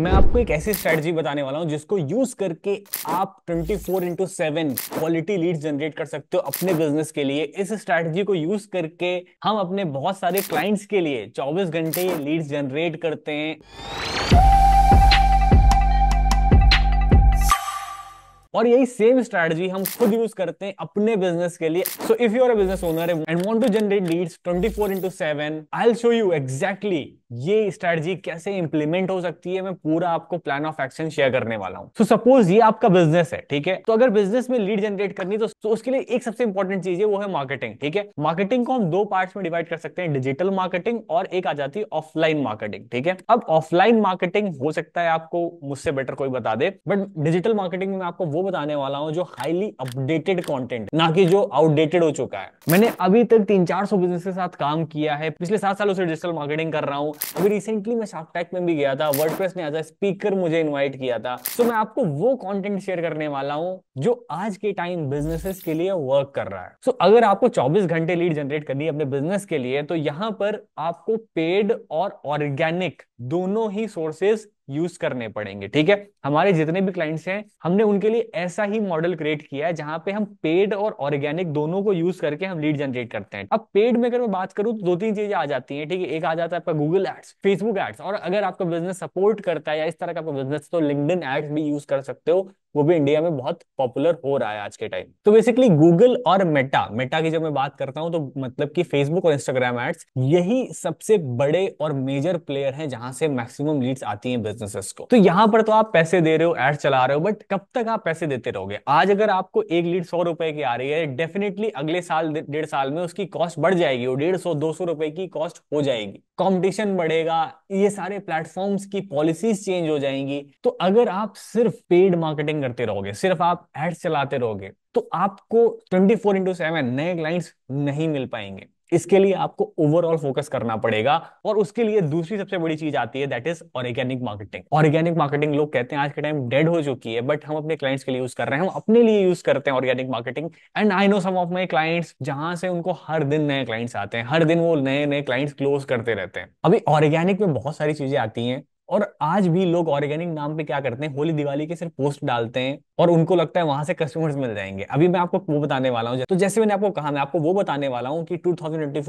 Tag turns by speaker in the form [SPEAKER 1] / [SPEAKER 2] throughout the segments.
[SPEAKER 1] मैं आपको एक ऐसी स्ट्रेटजी बताने वाला हूं जिसको यूज करके आप 24 four into seven quality lead generate कर सकते हो अपने बिजनेस के लिए इस स्ट्रेटजी को यूज करके हम अपने बहुत सारे क्लाइंट्स के लिए 24 घंटे लीड्स जनरेट करते हैं और यही सेम स्ट्रैटेजी हम खुद यूज करते हैं अपने बिजनेस के लिए so if you are business owner and want to generate leads twenty four into seven I'll show you exactly ये स्ट्रेटजी कैसे इंप्लीमेंट हो सकती है मैं पूरा आपको प्लान ऑफ एक्शन शेयर करने वाला हूँ सो सपोज ये आपका बिजनेस है ठीक है तो अगर बिजनेस में लीड जनरेट करनी तो, तो उसके लिए एक सबसे इंपॉर्टेंट चीज है वो है मार्केटिंग ठीक है मार्केटिंग को हम दो पार्ट में डिवाइड कर सकते हैं डिजिटल मार्केटिंग और एक आ जाती है ऑफलाइन मार्केटिंग ठीक है अब ऑफलाइन मार्केटिंग हो सकता है आपको मुझसे बेटर कोई बता दे बट डिजिटल मार्केटिंग में आपको वो बताने वाला हूँ जो हाईली अपडेटेड कॉन्टेंट ना कि जो आउटडेटेड हो चुका है मैंने अभी तक तीन चार सौ बिजनेस के साथ काम किया है पिछले सात सालों से डिजिटल मार्केटिंग कर रहा हूँ अभी रिसेंटली मैं शार्क टैक में भी गया था वर्ड ने एज अ स्पीकर मुझे इन्वाइट किया था तो मैं आपको वो कॉन्टेंट शेयर करने वाला हूँ जो आज के टाइम बिजनेसेस के लिए वर्क कर रहा है सो अगर आपको चौबीस घंटे लीड जनरेट करनी है अपने बिजनेस के लिए तो यहाँ पर आपको पेड और ऑर्गेनिक दोनों ही सोर्सेस यूज करने पड़ेंगे ठीक है हमारे जितने भी क्लाइंट्स हैं हमने उनके लिए ऐसा ही मॉडल क्रिएट किया है जहां पे हम पेड और ऑर्गेनिक दोनों को यूज करके हम लीड जनरेट करते हैं अब पेड में अगर मैं बात करूं तो दो तीन चीजें आ जाती है ठीक है एक आ जाता है आपका गूगल एड्स फेसबुक एड्स और अगर आपका बिजनेस सपोर्ट करता है या इस तरह का आपका बिजनेस तो लिंकड एड्स भी यूज कर सकते हो वो भी इंडिया में बहुत पॉपुलर हो रहा है आज के टाइम तो बेसिकली गूगल और मेटा मेटा की जब मैं बात करता हूँ तो मतलब कि फेसबुक और इंस्टाग्राम एड्स यही सबसे बड़े और मेजर प्लेयर हैं जहां से मैक्सिमम लीड्स आती हैं बिजनेसेस को तो यहाँ पर तो आप पैसे दे रहे हो एड चला रहे हो बट कब तक आप पैसे देते रहोगे आज अगर आपको एक लीड सौ रुपए की आ रही है डेफिनेटली अगले साल डेढ़ साल में उसकी कॉस्ट बढ़ जाएगी वो डेढ़ सौ दो सौ रुपए की कॉस्ट हो जाएगी कॉम्पिटिशन बढ़ेगा ये सारे प्लेटफॉर्म्स की पॉलिसीज चेंज हो जाएंगी तो अगर आप सिर्फ पेड मार्केटिंग एक्सपेंड करते रहोगे सिर्फ आप एड्स चलाते रहोगे तो आपको ट्वेंटी फोर इंटू सेवन नए क्लाइंट्स नहीं मिल पाएंगे इसके लिए आपको ओवरऑल फोकस करना पड़ेगा और उसके लिए दूसरी सबसे बड़ी चीज आती है that is organic marketing organic marketing लोग कहते हैं आज के टाइम डेड हो चुकी है बट हम अपने क्लाइंट्स के लिए यूज कर रहे हैं हम अपने लिए यूज करते हैं organic marketing and I know some of my clients जहां से उनको हर दिन नए क्लाइंट्स आते हैं हर दिन वो नए नए क्लाइंट्स क्लोज करते रहते हैं अभी ऑर्गेनिक में बहुत सारी चीजें आती हैं और आज भी लोग ऑर्गेनिक नाम पे क्या करते हैं होली दिवाली के सिर्फ पोस्ट डालते हैं और उनको लगता है वहां से कस्टमर्स मिल जाएंगे अभी मैं आपको वो बताने वाला हूँ तो जैसे मैंने आपको कहा मैं आपको वो बताने वाला हूँ कि टू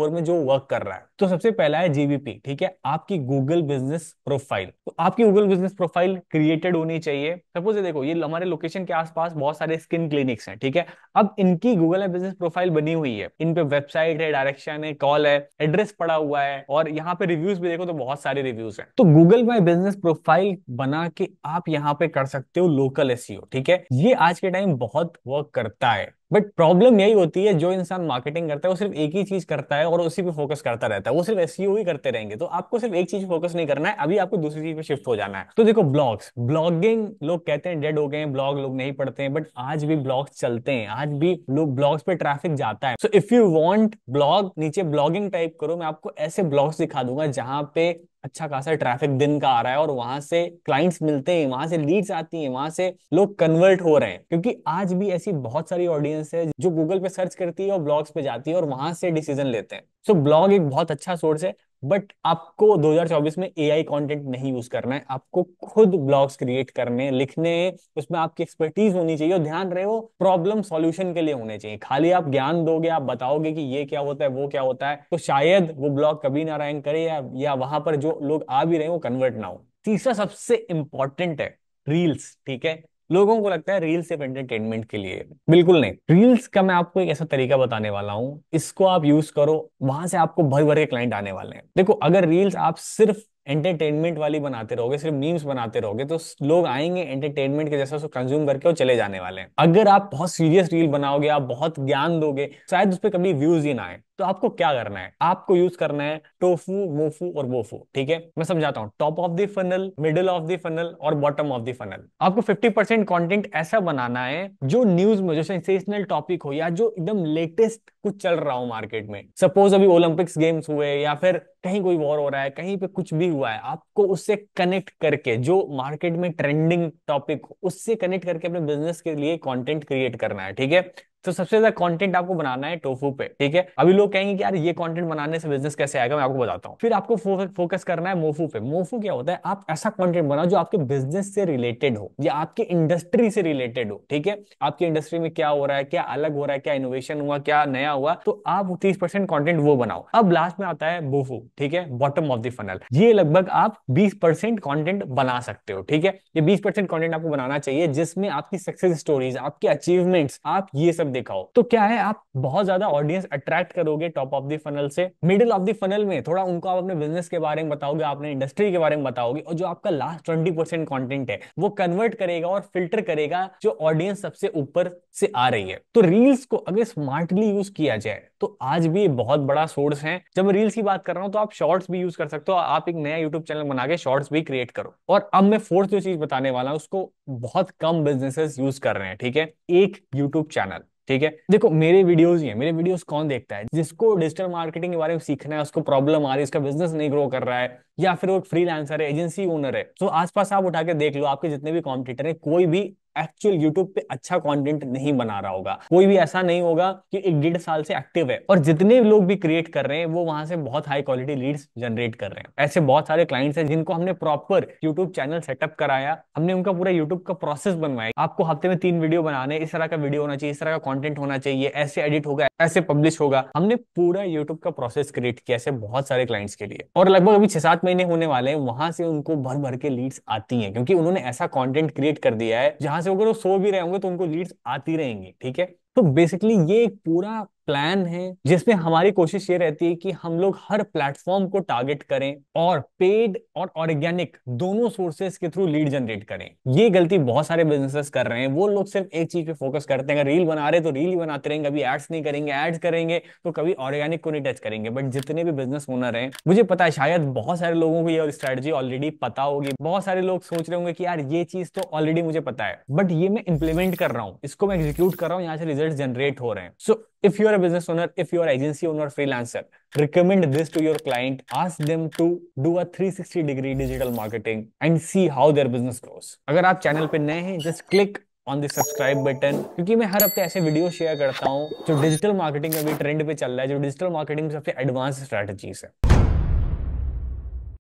[SPEAKER 1] में जो वर्क कर रहा है तो सबसे पहला है जीबीपी ठीक है आपकी गूगल बिजनेस प्रोफाइल तो आपकी गूगल बिजनेस प्रोफाइल क्रिएटेड होनी चाहिए सपोज देखो ये हमारे लोकेशन के आसपास बहुत सारे स्किन क्लिनिक्स हैं ठीक है अब इनकी गूगल बिजनेस प्रोफाइल बनी हुई है इन पे वेबसाइट है डायरेक्शन है कॉल है एड्रेस पड़ा हुआ है और यहाँ पे रिव्यूज भी देखो तो बहुत सारे रिव्यूज है तो गूगल में बिजनेस प्रोफाइल बना के आप यहाँ पे कर सकते हो लोकल एसईओ e ठीक है ये आज के टाइम बहुत वर्क करता है बट प्रॉब्लम यही होती है जो इंसान मार्केटिंग करता है वो सिर्फ एक ही चीज करता है और उसी पे फोकस करता रहता है वो सिर्फ एस e ही करते रहेंगे तो आपको सिर्फ एक चीज फोकस नहीं करना है अभी आपको दूसरी चीज पे शिफ्ट हो जाना है तो देखो ब्लॉग्स ब्लॉगिंग लोग कहते हैं डेड हो गए हैं ब्लॉग लोग नहीं पढ़ते हैं बट आज भी ब्लॉग्स चलते हैं आज भी लोग ब्लॉग्स पे ट्रैफिक जाता है so if you want blog नीचे ब्लॉगिंग टाइप करो मैं आपको ऐसे ब्लॉग्स दिखा दूंगा जहां पे अच्छा खासा ट्रैफिक दिन का आ रहा है और वहां से क्लाइंट्स मिलते हैं वहां से लीड्स आती हैं वहां से लोग कन्वर्ट हो रहे हैं क्योंकि आज भी ऐसी बहुत सारी ऑडियंस ऑडियंस है जो गूगल पे सर्च करती है और ब्लॉग्स पे जाती है और वहां से डिसीजन लेते हैं सो so, ब्लॉग एक बहुत अच्छा सोर्स है बट आपको 2024 में ए आई कॉन्टेंट नहीं यूज करना है आपको खुद ब्लॉग्स क्रिएट करने लिखने उसमें आपकी एक्सपर्टीज होनी चाहिए और ध्यान रहे वो प्रॉब्लम सॉल्यूशन के लिए होने चाहिए खाली आप ज्ञान दोगे आप बताओगे कि ये क्या होता है वो क्या होता है तो शायद वो ब्लॉग कभी ना रैंक करे या, या वहां पर जो लोग आ भी रहे हैं वो कन्वर्ट ना हो तीसरा सबसे इंपॉर्टेंट है रील्स ठीक है लोगों को लगता है रील्स सिर्फ एंटरटेनमेंट के लिए बिल्कुल नहीं रील्स का मैं आपको एक ऐसा तरीका बताने वाला हूँ इसको आप यूज करो वहां से आपको भर भर के क्लाइंट आने वाले हैं देखो अगर रील्स आप सिर्फ एंटरटेनमेंट वाली बनाते रहोगे सिर्फ मीम्स बनाते रहोगे तो लोग आएंगे एंटरटेनमेंट के जैसा उसको कंज्यूम करके और चले जाने वाले हैं अगर आप बहुत सीरियस रील बनाओगे आप बहुत ज्ञान दोगे शायद उस पर कभी व्यूज ही ना आए तो आपको क्या करना है आपको यूज करना है टोफू मोफू और वोफू ठीक है मैं समझाता हूँ top of the funnel middle of the funnel और बॉटम ऑफ द फनल आपको 50 परसेंट कॉन्टेंट ऐसा बनाना है जो न्यूज में जो सेंसेशनल टॉपिक हो या जो एकदम लेटेस्ट कुछ चल रहा हो मार्केट में सपोज अभी ओलंपिक्स गेम्स हुए या फिर कहीं कोई वॉर हो रहा है कहीं पे कुछ भी हुआ है आपको उससे कनेक्ट करके जो मार्केट में ट्रेंडिंग टॉपिक उससे कनेक्ट करके अपने बिजनेस के लिए कंटेंट क्रिएट करना है ठीक है तो सबसे ज्यादा कंटेंट आपको बनाना है टोफू पे ठीक है अभी लोग कहेंगे कि यार ये कंटेंट बनाने से बिजनेस कैसे आएगा मैं आपको बताता हूँ फिर आपको फोकस करना है मोफू पे मोफू क्या होता है आप ऐसा कंटेंट बनाओ जो आपके बिजनेस से रिलेटेड हो या आपके इंडस्ट्री से रिलेटेड हो ठीक है आपकी इंडस्ट्री में क्या हो रहा है क्या अलग हो रहा है क्या इनोवेशन हुआ क्या नया हुआ तो आप तीस परसेंट कॉन्टेंट वो बनाओ अब लास्ट में आता है बोफू ठीक है बॉटम ऑफ द फनल ये लगभग आप बीस परसेंट कॉन्टेंट बना सकते हो ठीक है ये बीस परसेंट कॉन्टेंट आपको बनाना चाहिए जिसमें आपकी सक्सेस स्टोरीज आपके अचीवमेंट्स आप ये सब दिखाओ तो क्या है आप बहुत ज्यादा ऑडियंस अट्रैक्ट करोगे टॉप ऑफ द फनल से मिडिल ऑफ द फनल में थोड़ा उनको आप अपने बिजनेस के बारे में बताओगे आपने इंडस्ट्री के बारे में बताओगे और जो आपका लास्ट ट्वेंटी परसेंट कॉन्टेंट है वो कन्वर्ट करेगा और फिल्टर करेगा जो ऑडियंस सबसे ऊपर से आ रही है तो रील्स को अगर स्मार्टली यूज किया जाए तो आज भी बहुत बड़ा सोर्स है जब रील्स की बात कर रहा हूँ तो आप शॉर्ट्स भी यूज कर सकते हो आप एक नया यूट्यूब चैनल बना के शॉर्ट्स भी क्रिएट करो और अब मैं फोर्थ जो चीज बताने वाला हूँ उसको बहुत कम बिजनेसेस यूज कर रहे हैं ठीक है एक यूट्यूब चैनल ठीक है देखो मेरे वीडियोस ही है मेरे वीडियोस कौन देखता है जिसको डिजिटल मार्केटिंग के बारे में सीखना है उसको प्रॉब्लम आ रही है उसका बिजनेस नहीं ग्रो कर रहा है या फिर वो फ्रीलांसर है एजेंसी ओनर है तो आसपास आप उठा के देख लो आपके जितने भी कॉम्पिटिटर हैं कोई भी एक्चुअल यूट्यूब पे अच्छा कंटेंट नहीं बना रहा होगा कोई भी ऐसा नहीं होगा कि एक डेढ़ साल से एक्टिव है और जितने लोग भी क्रिएट कर रहे हैं वो वहां से बहुत हाई क्वालिटी लीड्स जनरेट कर रहे हैं ऐसे बहुत सारे क्लाइंट्स हैं जिनको हमने प्रॉपर यूट्यूब चैनल सेटअप कराया हमने उनका पूरा यूट्यूब का प्रोसेस बनवाया आपको हफ्ते में तीन वीडियो बनाने इस तरह का वीडियो होना चाहिए इस तरह का कॉन्टेंट होना चाहिए ऐसे एडिट होगा ऐसे पब्लिश होगा हमने पूरा यूट्यूब का प्रोसेस क्रिएट किया ऐसे बहुत सारे क्लाइंट्स के लिए और लगभग अभी छह सात महीने होने वाले हैं वहां से उनको भर भर के लीड्स आती है क्योंकि उन्होंने ऐसा कॉन्टेंट क्रिएट कर दिया है जहां से होकर वो सो भी रहे होंगे तो उनको लीड्स आती रहेंगी ठीक है तो बेसिकली ये एक पूरा प्लान है जिसमें हमारी कोशिश ये रहती है कि हम लोग हर प्लेटफॉर्म को टारगेट करें और पेड और ऑर्गेनिक दोनों सोर्सेस के थ्रू लीड जनरेट करें ये गलती बहुत सारे बिजनेसेस कर रहे हैं वो लोग सिर्फ एक चीज पे फोकस करते हैं अगर रील बना रहे तो रील ही बनाते रहेंगे कभी एड्स नहीं करेंगे एड्स करेंगे तो कभी ऑर्गेनिक को नहीं टच करेंगे बट जितने भी बिजनेस ओनर है मुझे पता है शायद बहुत सारे लोगों को ये स्ट्रेटेजी ऑलरेडी पता होगी बहुत सारे लोग सोच रहे होंगे कि यार ये चीज तो ऑलरेडी मुझे पता है बट ये मैं इंप्लीमेंट कर रहा हूँ इसको मैं एग्जीक्यूट कर रहा हूँ यहाँ से रिजल्ट जनरेट हो रहे हैं so if you are a business owner, if you are agency owner freelancer, recommend this to your client. Ask them to do a 360 degree digital marketing and see how their business grows. अगर आप channel पे नए हैं, just click on the subscribe button. क्योंकि मैं हर हफ्ते ऐसे video share करता हूँ जो डिजिटल मार्केटिंग में भी ट्रेंड पे चल रहा है जो डिजिटल मार्केटिंग सबसे एडवांस स्ट्रैटेजीज है